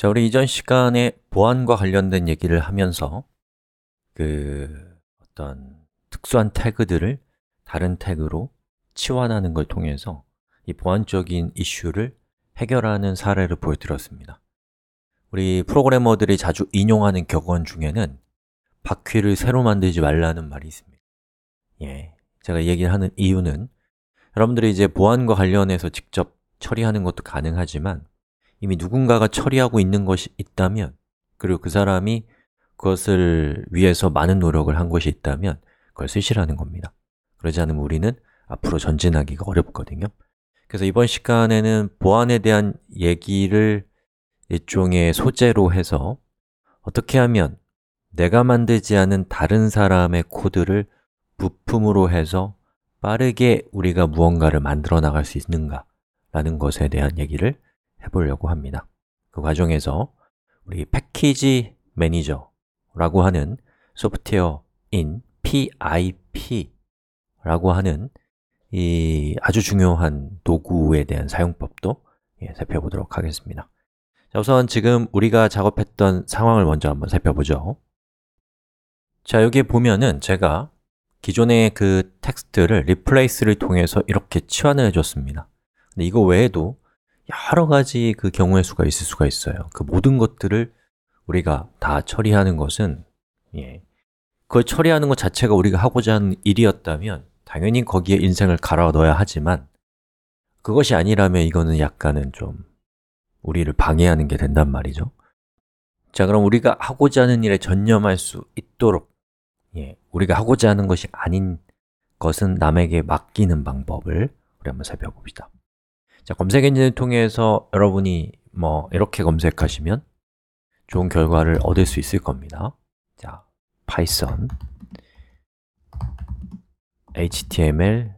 자, 우리 이전 시간에 보안과 관련된 얘기를 하면서 그 어떤 특수한 태그들을 다른 태그로 치환하는 걸 통해서 이 보안적인 이슈를 해결하는 사례를 보여드렸습니다. 우리 프로그래머들이 자주 인용하는 격언 중에는 바퀴를 새로 만들지 말라는 말이 있습니다. 예, 제가 얘기를 하는 이유는 여러분들이 이제 보안과 관련해서 직접 처리하는 것도 가능하지만 이미 누군가가 처리하고 있는 것이 있다면 그리고 그 사람이 그것을 위해서 많은 노력을 한 것이 있다면 그걸 쓰시라는 겁니다 그러지 않으면 우리는 앞으로 전진하기가 어렵거든요 그래서 이번 시간에는 보안에 대한 얘기를 일종의 소재로 해서 어떻게 하면 내가 만들지 않은 다른 사람의 코드를 부품으로 해서 빠르게 우리가 무언가를 만들어 나갈 수 있는가 라는 것에 대한 얘기를 해보려고 합니다 그 과정에서 우리 패키지 매니저라고 하는 소프트웨어 인 PIP라고 하는 이 아주 중요한 도구에 대한 사용법도 예, 살펴보도록 하겠습니다 자, 우선 지금 우리가 작업했던 상황을 먼저 한번 살펴보죠 자, 여기 에 보면은 제가 기존의 그 텍스트를 리플레이스를 통해서 이렇게 치환을 해줬습니다 근데 이거 외에도 여러 가지 그 경우의 수가 있을 수가 있어요. 그 모든 것들을 우리가 다 처리하는 것은 예, 그걸 처리하는 것 자체가 우리가 하고자 하는 일이었다면 당연히 거기에 인생을 갈아 넣어야 하지만 그것이 아니라면 이거는 약간은 좀 우리를 방해하는 게 된단 말이죠. 자, 그럼 우리가 하고자 하는 일에 전념할 수 있도록 예, 우리가 하고자 하는 것이 아닌 것은 남에게 맡기는 방법을 우리 한번 살펴봅시다. 자, 검색 엔진을 통해서 여러분이 뭐 이렇게 검색하시면 좋은 결과를 얻을 수 있을 겁니다. 자, 파이썬 HTML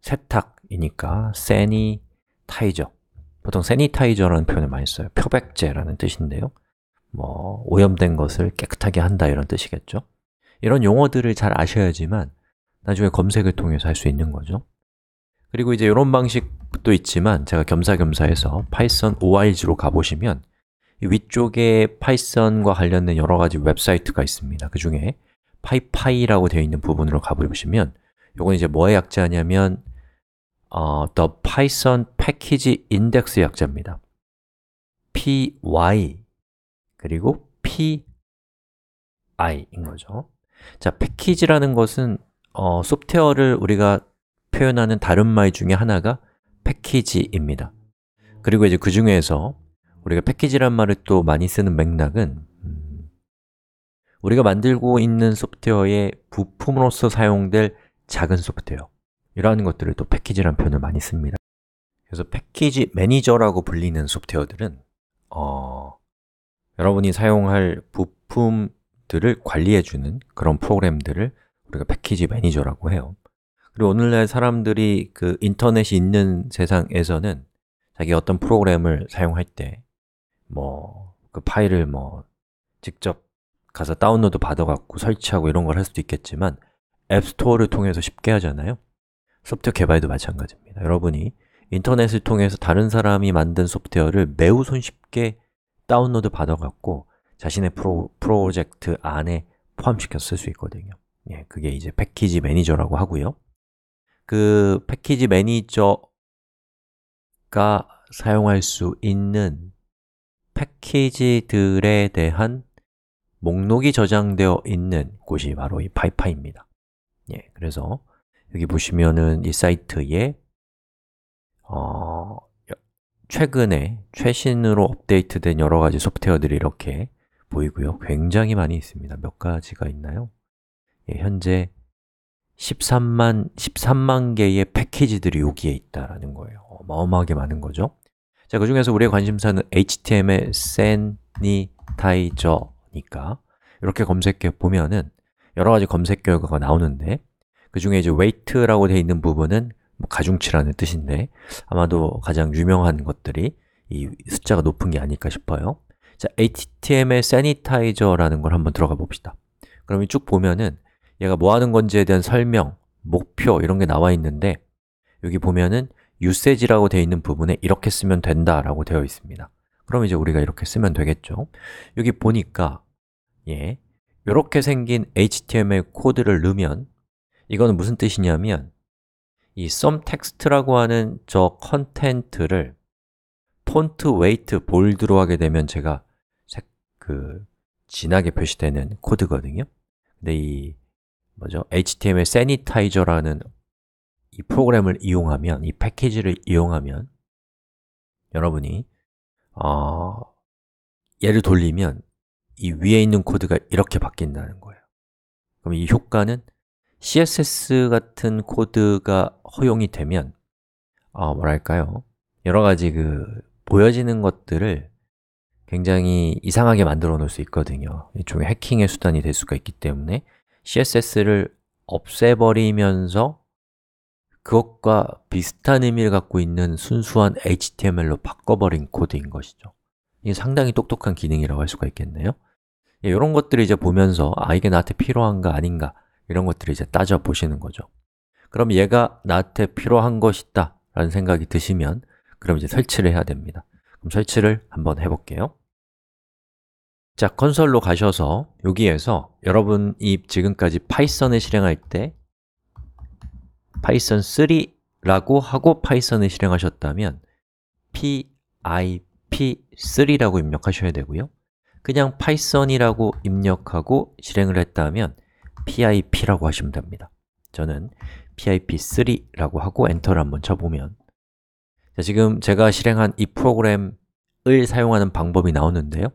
세탁이니까 sanitizer 보통 sanitize라는 표현을 많이 써요. 표백제라는 뜻인데요. 뭐 오염된 것을 깨끗하게 한다 이런 뜻이겠죠. 이런 용어들을 잘 아셔야지만 나중에 검색을 통해서 할 수 있는 거죠. 그리고 이제 이런 방식도 있지만 제가 겸사겸사해서 p y t h OIG로 n o 가보시면 위쪽에 파이썬과 관련된 여러 가지 웹사이트가 있습니다. 그 중에 파이파이라고 되어 있는 부분으로 가보시면 이건 이제 뭐의 약자냐면 어, The Python Package Index 약자입니다. py 그리고 pi인 거죠. 자, 패키지라는 것은 어, 소프트웨어를 우리가 표현하는 다른 말 중에 하나가 패키지입니다 그리고 이제 그 중에서 우리가 패키지란 말을 또 많이 쓰는 맥락은 음, 우리가 만들고 있는 소프트웨어의 부품으로서 사용될 작은 소프트웨어 이러한 것들을 또 패키지란 표현을 많이 씁니다 그래서 패키지 매니저라고 불리는 소프트웨어들은 어, 여러분이 사용할 부품들을 관리해주는 그런 프로그램들을 우리가 패키지 매니저라고 해요 그리고 오늘날 사람들이 그 인터넷이 있는 세상에서는 자기 어떤 프로그램을 사용할 때 뭐 그 파일을 뭐 직접 가서 다운로드 받아갖고 설치하고 이런 걸 할 수도 있겠지만 앱스토어를 통해서 쉽게 하잖아요 소프트웨어 개발도 마찬가지입니다 여러분이 인터넷을 통해서 다른 사람이 만든 소프트웨어를 매우 손쉽게 다운로드 받아갖고 자신의 프로, 프로젝트 안에 포함시켜서 쓸수 있거든요 예, 그게 이제 패키지 매니저라고 하고요 그 패키지 매니저가 사용할 수 있는 패키지들에 대한 목록이 저장되어 있는 곳이 바로 이 파이파입니다. 예, 그래서 여기 보시면은 이 사이트에 어, 최근에 최신으로 업데이트된 여러 가지 소프트웨어들이 이렇게 보이고요. 굉장히 많이 있습니다. 몇 가지가 있나요? 예, 현재 13만, 13만 개의 패키지들이 여기에 있다라는 거예요. 어마어마하게 많은 거죠. 자, 그 중에서 우리의 관심사는 HTML sanitize니까 이렇게 검색해 보면은 여러 가지 검색 결과가 나오는데 그 중에 이제 weight라고 되어 있는 부분은 뭐 가중치라는 뜻인데 아마도 가장 유명한 것들이 이 숫자가 높은 게 아닐까 싶어요. 자, HTML sanitizer라는 걸 한번 들어가 봅시다. 그러면 쭉 보면은 얘가 뭐 하는 건지에 대한 설명, 목표 이런 게 나와 있는데 여기 보면은 유세지라고 되어 있는 부분에 이렇게 쓰면 된다라고 되어 있습니다 그럼 이제 우리가 이렇게 쓰면 되겠죠 여기 보니까 예, 이렇게 생긴 HTML 코드를 넣으면 이거는 무슨 뜻이냐면 이 썸텍스트라고 하는 저 컨텐트를 폰트 웨이트 볼드로 하게 되면 제가 색, 그 진하게 표시되는 코드거든요 근데 이 뭐죠? HTML sanitize라는 이 프로그램을 이용하면, 이 패키지를 이용하면 여러분이 어, 얘를 돌리면 이 위에 있는 코드가 이렇게 바뀐다는 거예요 그럼 이 효과는 CSS 같은 코드가 허용이 되면 어, 뭐랄까요? 여러 가지 그 보여지는 것들을 굉장히 이상하게 만들어 놓을 수 있거든요 이쪽에 해킹의 수단이 될 수가 있기 때문에 CSS를 없애버리면서 그것과 비슷한 의미를 갖고 있는 순수한 HTML로 바꿔버린 코드인 것이죠 이게 상당히 똑똑한 기능이라고 할 수가 있겠네요 이런 예, 것들을 이제 보면서 아, 이게 나한테 필요한가 아닌가 이런 것들을 이제 따져보시는 거죠 그럼 얘가 나한테 필요한 것이다 라는 생각이 드시면 그럼 이제 설치를 해야 됩니다 그럼 설치를 한번 해볼게요 자, 컨솔로 가셔서 여기에서 여러분이 지금까지 파이썬을 실행할 때 파이썬 3라고 하고 파이썬을 실행하셨다면 pip3라고 입력하셔야 되고요 그냥 파이썬이라고 입력하고 실행을 했다면 pip라고 하시면 됩니다 저는 pip3라고 하고 엔터를 한번 쳐보면 자, 지금 제가 실행한 이 프로그램을 사용하는 방법이 나오는데요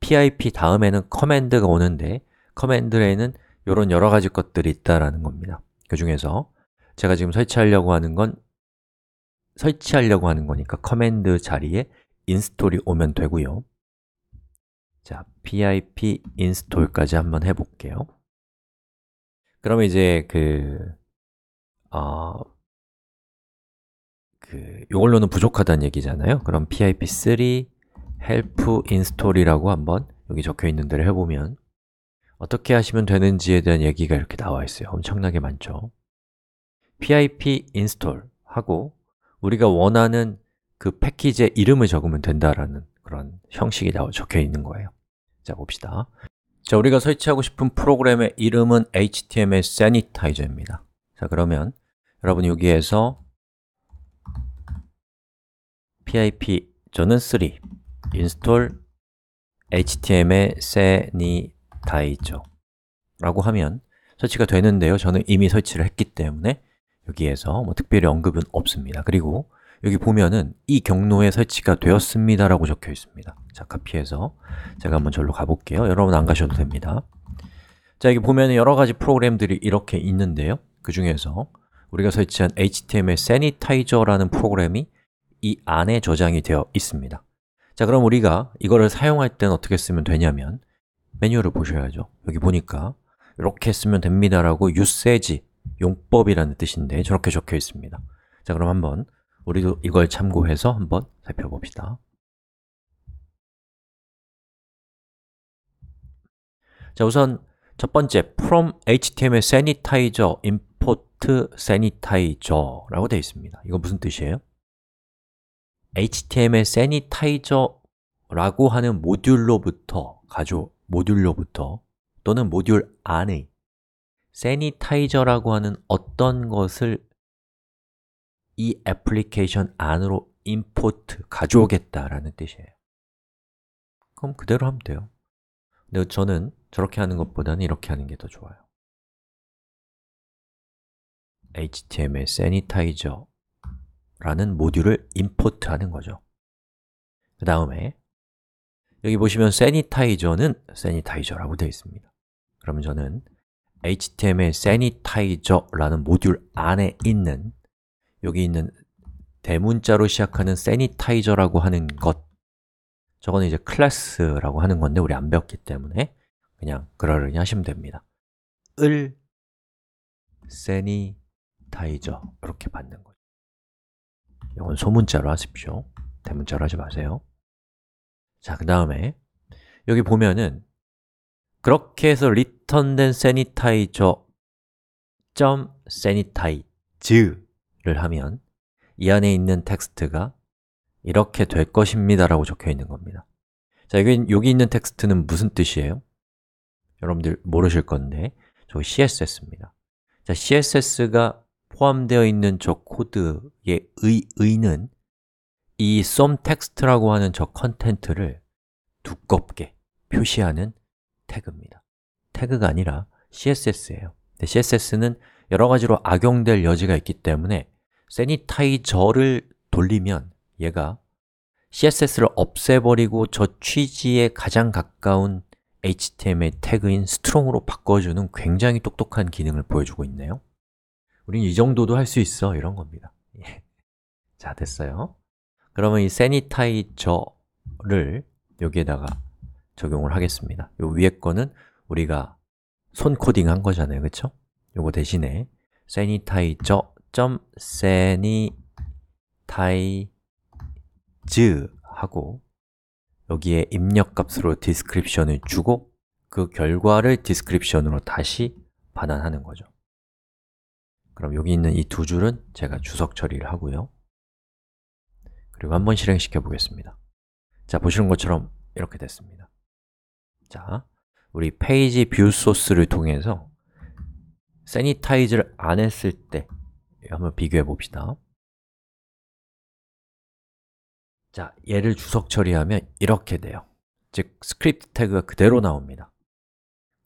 PIP 다음에는 커맨드가 오는데 커맨드에는 이런 여러 가지 것들이 있다라는 겁니다. 그 중에서 제가 지금 설치하려고 하는 건 설치하려고 하는 거니까 커맨드 자리에 인스톨이 오면 되고요. 자, pip install까지 한번 해볼게요. 그럼 이제 그, 어, 그, 이걸로는 부족하다는 얘기잖아요. 그럼 pip3 help install이라고 한번 여기 적혀 있는 데를 해보면 어떻게 하시면 되는지에 대한 얘기가 이렇게 나와 있어요 엄청나게 많죠 pip install 하고 우리가 원하는 그 패키지의 이름을 적으면 된다라는 그런 형식이 적혀 있는 거예요 자, 봅시다 자, 우리가 설치하고 싶은 프로그램의 이름은 html sanitize입니다 r 자, 그러면 여러분 여기에서 pip 저는 3 install html sanitizer 라고 하면 설치가 되는데요 저는 이미 설치를 했기 때문에 여기에서 뭐 특별히 언급은 없습니다 그리고 여기 보면은 이 경로에 설치가 되었습니다 라고 적혀 있습니다 자, 카피해서 제가 한번 절로 가볼게요 여러분 안 가셔도 됩니다 자, 여기 보면 여러 가지 프로그램들이 이렇게 있는데요 그 중에서 우리가 설치한 HTML Sanitizer라는 프로그램이 이 안에 저장이 되어 있습니다 자, 그럼 우리가 이거를 사용할 때는 어떻게 쓰면 되냐면 매뉴얼을 보셔야죠. 여기 보니까 이렇게 쓰면 됩니다라고 유세지, 용법이라는 뜻인데 저렇게 적혀 있습니다. 자, 그럼 한번 우리도 이걸 참고해서 한번 살펴봅시다. 자, 우선 첫 번째 from html sanitizer import sanitizer 라고 되어 있습니다. 이거 무슨 뜻이에요? html s a 타이저라고 하는 모듈로부터 가져 모듈로부터 또는 모듈 안의 s a 타이저라고 하는 어떤 것을 이 애플리케이션 안으로 import 가져오겠다라는 뜻이에요. 그럼 그대로 하면 돼요. 근데 저는 저렇게 하는 것보다는 이렇게 하는 게 더 좋아요. html s a 타이저 라는 모듈을 임포트하는 거죠 그 다음에 여기 보시면 sanitize는 sanitizer라고 되어 있습니다 그러면 저는 html sanitizer라는 모듈 안에 있는 여기 있는 대문자로 시작하는 sanitizer라고 하는 것 저거는 이제 클래스라고 하는 건데 우리 안 배웠기 때문에 그냥 그러려니 하시면 됩니다 을 sanitizer 이렇게 받는 거죠 이건 소문자로 하십시오 대문자로 하지 마세요 자, 그 다음에 여기 보면은 그렇게 해서 r 턴된 sanitizer 점 sanitize를 하면 이 안에 있는 텍스트가 이렇게 될 것입니다 라고 적혀 있는 겁니다 자, 여기, 여기 있는 텍스트는 무슨 뜻이에요? 여러분들 모르실 건데 저거 CSS입니다 자, CSS가 포함되어 있는 저 코드의 의, 의는 이 sum text라고 하는 저 컨텐트를 두껍게 표시하는 태그입니다 태그가 아니라 CSS예요 CSS는 여러 가지로 악용될 여지가 있기 때문에 세니타이저를 돌리면 얘가 CSS를 없애버리고 저 취지에 가장 가까운 HTML 태그인 스트롱으로 바꿔주는 굉장히 똑똑한 기능을 보여주고 있네요 우린 이 정도도 할 수 있어 이런 겁니다 예. 자, 됐어요 그러면 이 sanitize를 여기에다가 적용을 하겠습니다 요 위에 거는 우리가 손 코딩한 거잖아요, 그쵸? 요거 대신에 sanitizer.sanitize 하고 여기에 입력값으로 d e s c r i p t i o n 을 주고 그 결과를 d e s c r i p t i o n 으로 다시 반환하는 거죠 그럼 여기 있는 이 두 줄은 제가 주석 처리를 하고요 그리고 한번 실행시켜 보겠습니다 자, 보시는 것처럼 이렇게 됐습니다 자, 우리 페이지 뷰 소스를 통해서 세니타이즈를 안 했을 때 한번 비교해 봅시다 자, 얘를 주석 처리하면 이렇게 돼요 즉, 스크립트 태그가 그대로 나옵니다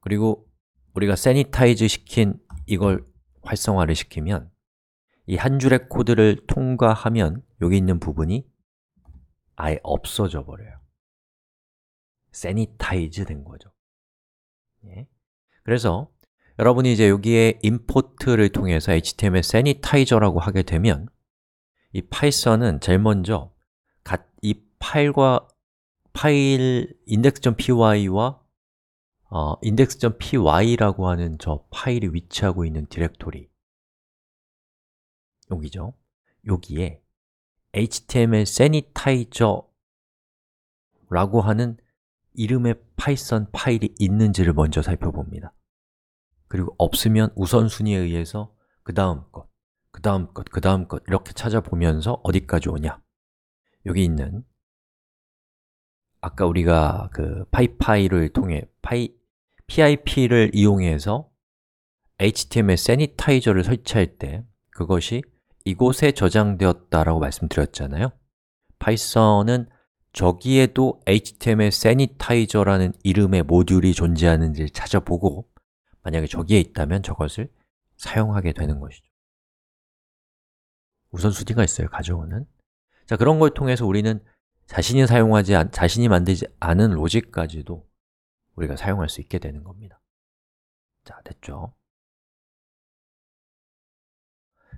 그리고 우리가 세니타이즈 시킨 이걸 활성화를 시키면 이 한 줄의 코드를 통과하면 여기 있는 부분이 아예 없어져 버려요 세니타이즈 된 거죠 예? 그래서 여러분이 이제 여기에 import를 통해서 HTML sanitize라고 하게 되면 이 파이썬은 제일 먼저 이 파일과 파일 index.py와 어, index.py라고 하는 저 파일이 위치하고 있는 디렉토리 여기죠. 여기에 html sanitizer 라고 하는 이름의 파이썬 파일이 있는지를 먼저 살펴봅니다. 그리고 없으면 우선순위에 의해서 그 다음 것, 그 다음 것, 그 다음 것 이렇게 찾아보면서 어디까지 오냐 여기 있는 아까 우리가 그 파이파이를 통해 파이 PIP를 이용해서 HTML 세니타이저를 설치할 때 그것이 이곳에 저장되었다라고 말씀드렸잖아요. 파이썬은 저기에도 HTML 세니타이저라는 이름의 모듈이 존재하는지를 찾아보고 만약에 저기에 있다면 저것을 사용하게 되는 것이죠. 우선순위가 있어요, 가져오는. 자, 그런 걸 통해서 우리는 자신이 사용하지 자신이 만들지 않은 로직까지도 우리가 사용할 수 있게 되는 겁니다. 자, 됐죠?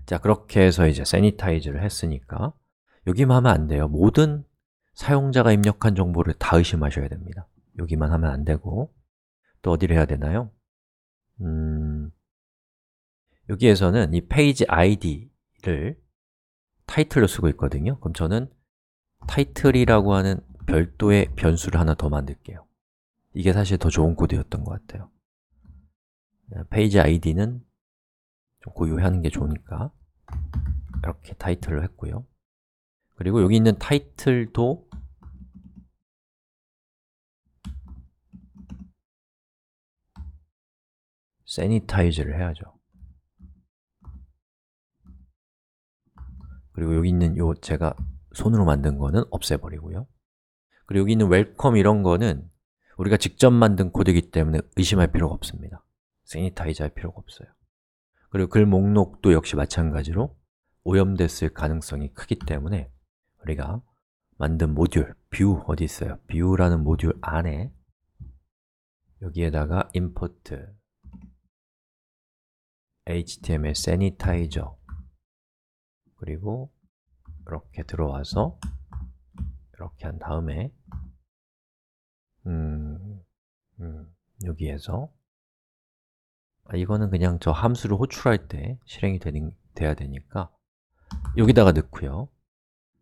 자, 그렇게 해서 이제 세니타이즈를 했으니까 여기만 하면 안 돼요. 모든 사용자가 입력한 정보를 다 의심하셔야 됩니다. 여기만 하면 안 되고 또 어디를 해야 되나요? 음, 여기에서는 이 페이지 아이디를 타이틀로 쓰고 있거든요. 그럼 저는 타이틀이라고 하는 별도의 변수를 하나 더 만들게요 이게 사실 더 좋은 코드였던 것 같아요 어, 페이지 아이디는 좀 고유하는 게 좋으니까 이렇게 타이틀을 했고요 그리고 여기 있는 타이틀도 세니타이즈를 해야죠 그리고 여기 있는 요 제가 손으로 만든 거는 없애버리고요 그리고 여기 있는 웰컴 이런 거는 우리가 직접 만든 코드이기 때문에 의심할 필요가 없습니다 세니타이즈 할 필요가 없어요 그리고 글 목록도 역시 마찬가지로 오염됐을 가능성이 크기 때문에 우리가 만든 모듈, 뷰 어디 있어요? 뷰라는 모듈 안에 여기에다가 import html sanitizer 그리고 이렇게 들어와서 이렇게 한 다음에 음, 음, 여기에서 아, 이거는 그냥 저 함수를 호출할 때 실행이 되 돼야 되니까 여기다가 넣고요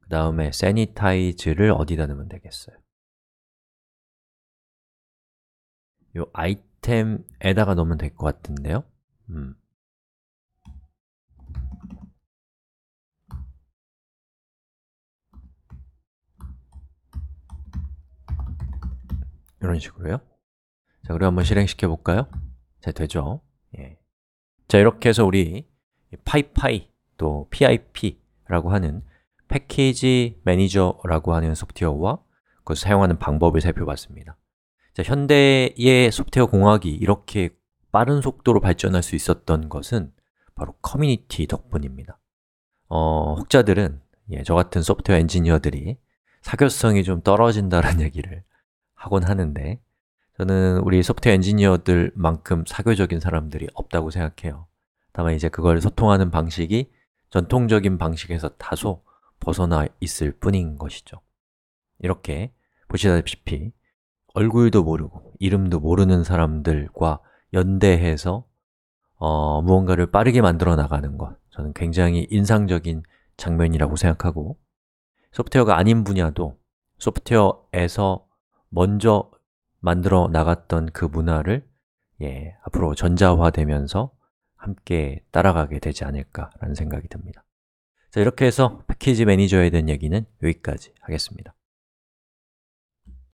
그 다음에 sanitize를 어디다 넣으면 되겠어요? 이 아이템에다가 넣으면 될 것 같은데요? 음. 이런 식으로요 자, 그럼 한번 실행시켜 볼까요? 자, 되죠? 예. 자, 이렇게 해서 우리 파이파이 또 PIP라고 하는 패키지 매니저라고 하는 소프트웨어와 그것을 사용하는 방법을 살펴봤습니다 자, 현대의 소프트웨어 공학이 이렇게 빠른 속도로 발전할 수 있었던 것은 바로 커뮤니티 덕분입니다 어, 혹자들은 예, 저 같은 소프트웨어 엔지니어들이 사교성이 좀 떨어진다는 얘기를 하곤 하는데 저는 우리 소프트웨어 엔지니어들만큼 사교적인 사람들이 없다고 생각해요 다만 이제 그걸 소통하는 방식이 전통적인 방식에서 다소 벗어나 있을 뿐인 것이죠 이렇게 보시다시피 얼굴도 모르고 이름도 모르는 사람들과 연대해서 어, 무언가를 빠르게 만들어 나가는 것 저는 굉장히 인상적인 장면이라고 생각하고 소프트웨어가 아닌 분야도 소프트웨어에서 먼저 만들어 나갔던 그 문화를 예, 앞으로 전자화되면서 함께 따라가게 되지 않을까라는 생각이 듭니다. 자, 이렇게 해서 패키지 매니저에 대한 얘기는 여기까지 하겠습니다.